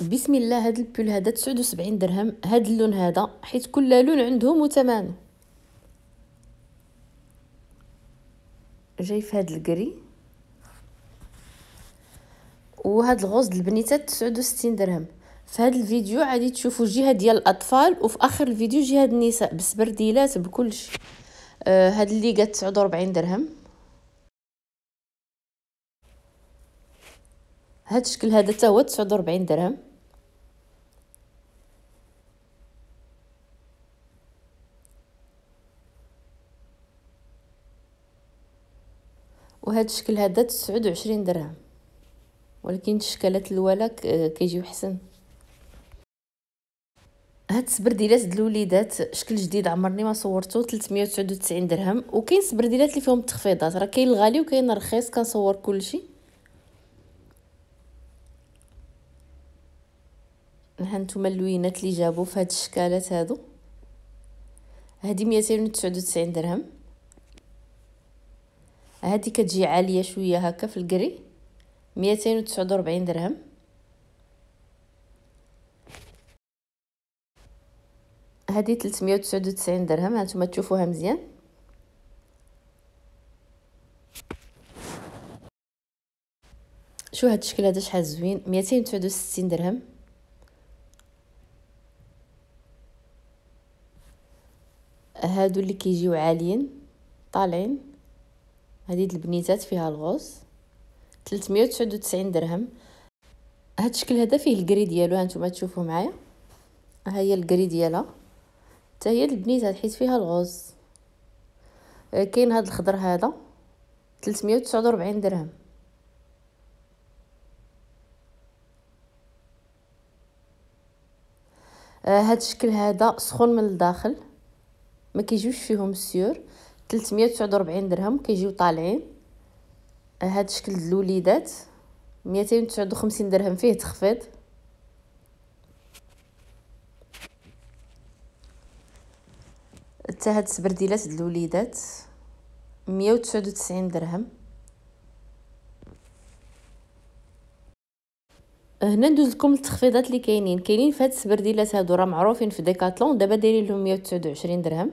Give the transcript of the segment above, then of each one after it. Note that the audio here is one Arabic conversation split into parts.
بسم الله هاد البول هذا 79 درهم هاد اللون هذا حيت كل لون عندهم وثمنه جاي في هاد الكري وهاد الغوز البنيتات 69 درهم في هاد الفيديو غادي تشوفوا جهه ديال الاطفال وفي اخر الفيديو جهه النساء بسبرديلات بكلشي آه هاد اللي قات 49 درهم هاد الشكل هذا حتى هو 49 درهم وهذا الشكل هذا تسعود درهم ولكن الشكلات الوالا آه، كيجيو حسن هاد السبرديلات د الوليدات شكل جديد عمرني ما صورته 399 درهم وكاين سبرديلات اللي فيهم تخفيضات راه كاين الغالي وكاين الرخيص كنصور كلشي ها نتوما اللوينات اللي جابو في هاد الشكالات هادو هادي 299 درهم هذه كتجي عاليه شويه هكا في الكري 249 درهم هذه 399 درهم هانتوما تشوفوها مزيان شو هاد الشكل هذا شحال زوين 269 درهم هادو اللي كيجيو عاليين طالعين د البنيتات فيها الغوص 399 درهم هاد الشكل هذا فيه الكري ديالو هانتوما تشوفوا معايا ها هي الكري ديالها حتى هي البنيتات حيت فيها الغوص آه، كاين هاد الخضر هذا 349 درهم آه، هاد الشكل هذا سخون من الداخل ما كيجيوش فيهم السيور 349 درهم كيجيو طالعين آه، هاد الشكل الوليدات 259 درهم فيه تخفيض تا هاد السبرديلات الوليدات 199 درهم آه، هنا ندوز لكم التخفيضات اللي كاينين كاينين في هاد السبرديلات هادو راه معروفين في ديكاتلون دابا دايرين لهم 129 درهم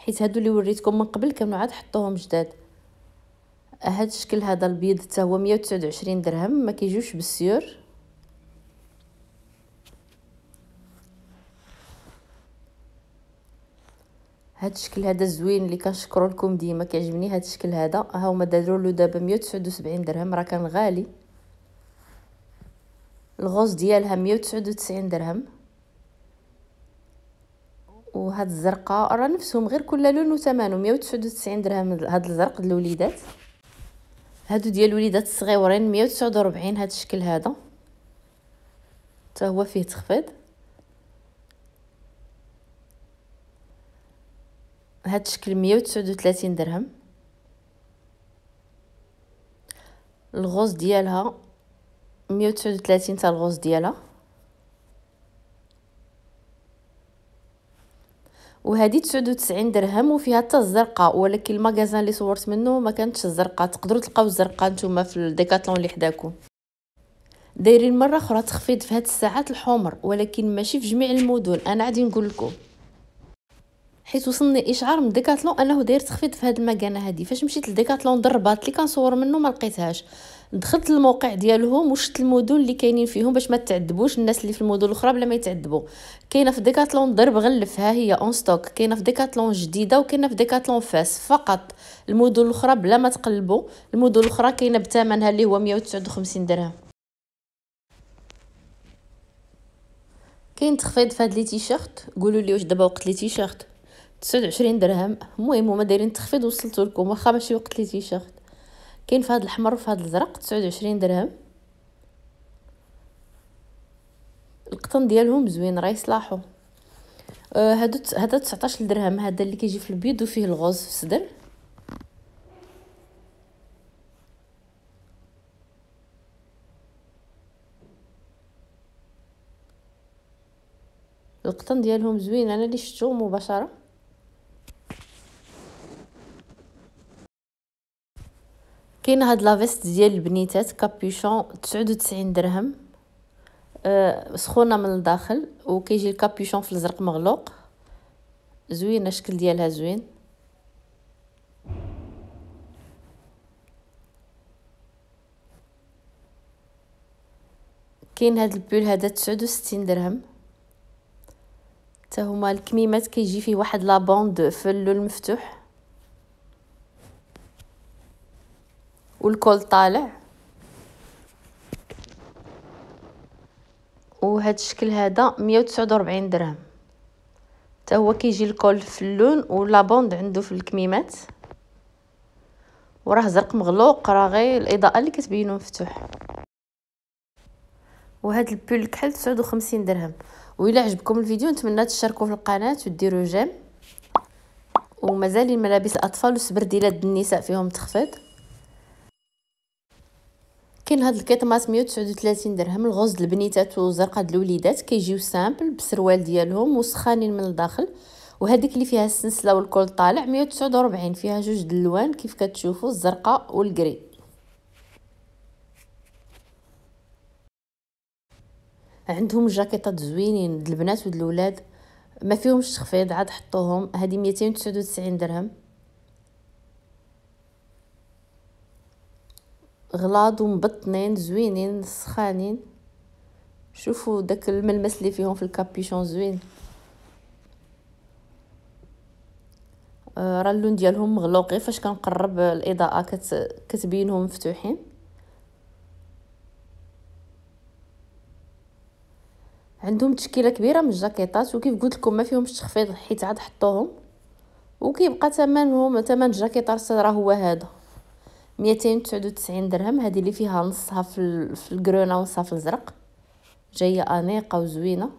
حيت هادو اللي وريتكم من قبل كانوا عاد حطوهم جداد هاد الشكل هذا البيض حتى هو 129 درهم ما كيجوش بالسيور هاد الشكل هذا زوين اللي كنشكروا لكم ديما كيعجبني هاد الشكل هذا ها هما داروا له دابا 179 درهم راه كان غالي الغوز ديالها 199 درهم وهاد الزرقاء راه نفسهم غير كل لون وثمنه 199 درهم هاد الزرق الوليدات هادو ديال الوليدات الصغيورين 149 هاد الشكل هذا حتى هو فيه تخفيض هاد الشكل 139 درهم الغوز ديالها 139 تاع الغوز ديالها وهادي 99 درهم وفيها حتى الزرقاء ولكن المغازان اللي صورت منه ما كانتش الزرقاء تقدروا تلقاو الزرقاء نتوما في الديكاتلون اللي حداكم دايرين مره اخرى تخفيض في هاد الساعات الحمر ولكن ماشي في جميع المدن انا غادي نقول لكم حيت وصلني اشعار من ديكاتلون انه داير تخفيض في هاد المكانه هادي فاش مشيت لديكاتلون ضربات اللي كنصور منه ما لقيتهاش دخلت للموقع ديالهم وشفت المدن اللي كاينين فيهم باش ما تعذبوش الناس اللي في المدن الاخرى بلا ما يتعذبوا كاينه في ديكاتلون ضرب غلف ها هي اون ستوك كاينه في ديكاتلون جديده وكاينه في ديكاتلون فاس فقط المدن الاخرى بلا ما تقلبوا المدن الاخرى كاينه بثمنها اللي هو 159 درهم كاين تخفيض في هاد لي تيشيرت قولوا لي واش دابا وقت لي تيشيرت 29 درهم المهم هما دايرين تخفيض وصلت لكم واخا ماشي وقت لي تيشيرت كاين في هذا الاحمر وفي هذا الازرق 29 درهم القطن ديالهم زوين راه يصلاحو أه، هادو هذا 19 درهم هذا اللي كيجي في البيض وفيه الغوز في الصدر القطن ديالهم زوين انا اللي شفتو مباشره كاين هاد لافيست ديال البنيتات كابيشون 99 درهم آه، سخونه من الداخل وكيجي الكابيشون في الزرق مغلوق زوينه الشكل ديالها زوين كاين هاد البول هذا 69 درهم حتى هما الكميمات كيجي فيه واحد لابوند في اللون مفتوح والكل طالع وهاد الشكل هذا 149 درهم حتى هو كيجي الكول في اللون ولا بوند عنده في الكميمات وراه زرق مغلوق راه غير الاضاءه اللي كتبينو مفتوح وهاد البول كحل 59 درهم وإلا عجبكم الفيديو نتمنى تشتركوا في القناه وديروا جيم ومازال الملابس الاطفال والسبرديلات النساء فيهم تخفيض كاين هاد الكيطماط 139 درهم الغوز البنيتات والزرقه الوليدات كيجيو سامبل بسروال ديالهم وسخانين من الداخل وهذيك اللي فيها السنسله الكول طالع 149 فيها جوج د اللوان كيف كتشوفوا الزرقاء والكري عندهم جاكيطات زوينين د البنات ود الولاد ما فيهمش تخفيض عاد حطوهم هذه 299 درهم غلاض ومبطنين زوينين سخانين شوفوا داك الملمس اللي فيهم في الكابيشون زوين آه، راه اللون ديالهم مغلوق فاش كنقرب الاضاءه كت... كتبينهم مفتوحين عندهم تشكيله كبيره من الجاكيطات وكيف قلت لكم ما فيهمش تخفيض حيت عاد حطوهم وكيبقى ثمنهم ثمن الجاكيطه راه هو هذا ميتين تسعود وتسعين درهم هذه اللي فيها نصها في, في الكرونه ونصها في الزرق جايه انيقه وزوينه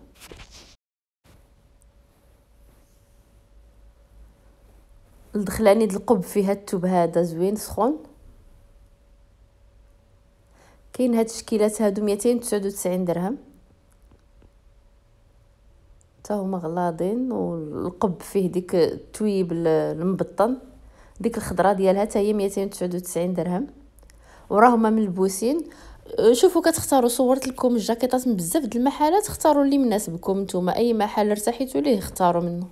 الدخلاني د القب فيها التوب هذا زوين سخون كاين هاد التشكيلات هادو ميتين تسعود وتسعين درهم تا هما غلاضين والقب فيه ديك التويب المبطن ديك الخضره ديالها تاهي ميتين هي وتسعين درهم وراهما ملبوسين أه، شوفوا كتختاروا صورت لكم الجاكيطات من بزاف د المحلات اختاروا اللي مناسبكم نتوما اي محل ارتحيتوا ليه اختاروا منه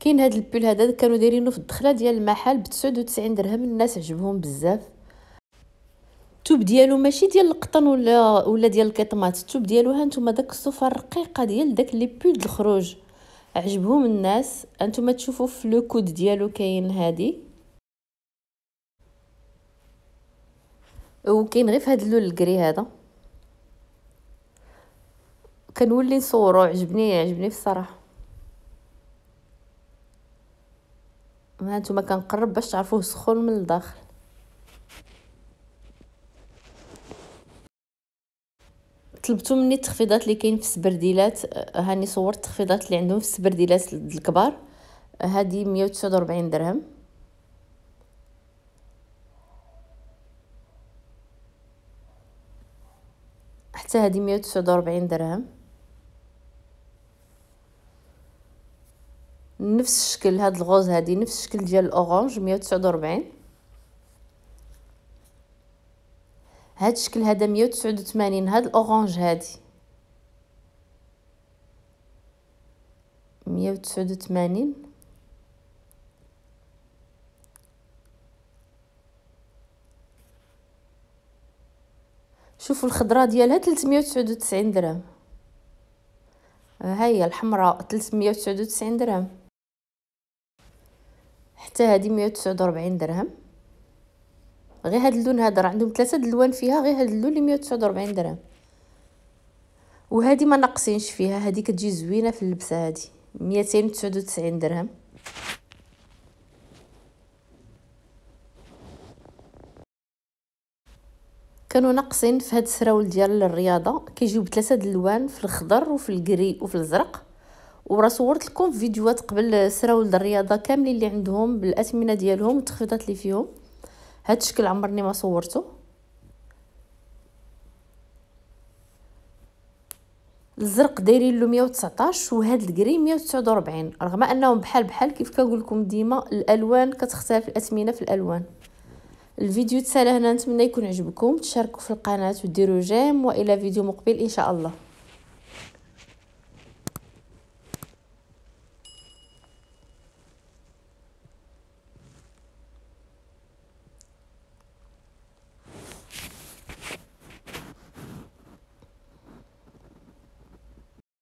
كاين هاد البول هذا كانوا دايرينه في الدخله ديال المحل ب 99 درهم الناس عجبهم بزاف التوب ديالو ماشي ديال القطن ولا ولا ديال الكيطمات التوب ديالو ها نتوما داك الصوفه الرقيقه ديال داك لي بول الخروج عجبهم الناس انتم تشوفوا في لو كود ديالو كاين هادي وكاين غير في هاد اللون الكري هذا كنولي نصورو عجبني عجبني في الصراحه ها نتوما كنقرب باش تعرفوه سخون من الداخل طلبتو مني التخفيضات اللي كاين في السبرديلات أه، هاني صورت التخفيضات اللي عندهم في السبرديلات الكبار هذه أه، 149 درهم حتى هذه 149 درهم نفس الشكل هاد الغوز هادي نفس الشكل ديال الاورانج 149 هاد الشكل هذا 189 هاد الاورانج هادي 189 شوفوا الخضره ديالها 399 درهم ها هي الحمراء 399 درهم حتى هذه 149 درهم غير هاد اللون هذا راه عندهم ثلاثه اللوان فيها غير هاد اللون اللي 149 درهم وهادي ما ناقصينش فيها هادي كتجي زوينه في اللبسه هادي 299 درهم كانوا ناقصين في هاد السراول ديال الرياضه كيجيو بثلاثه د اللوان في الخضر وفي الكري وفي الازرق وراه صورت لكم فيديوهات قبل سراول الرياضه كاملين اللي عندهم بالاثمنه ديالهم والتخفيضات اللي فيهم هاد الشكل عمرني ما صورته الزرق دايرين له 119 وهاد الكري 149 رغم انهم بحال بحال كيف كنقول لكم ديما الالوان كتختلف الاثمنه في الالوان الفيديو تسالى هنا نتمنى يكون عجبكم تشاركوا في القناه وديروا جيم والى فيديو مقبل ان شاء الله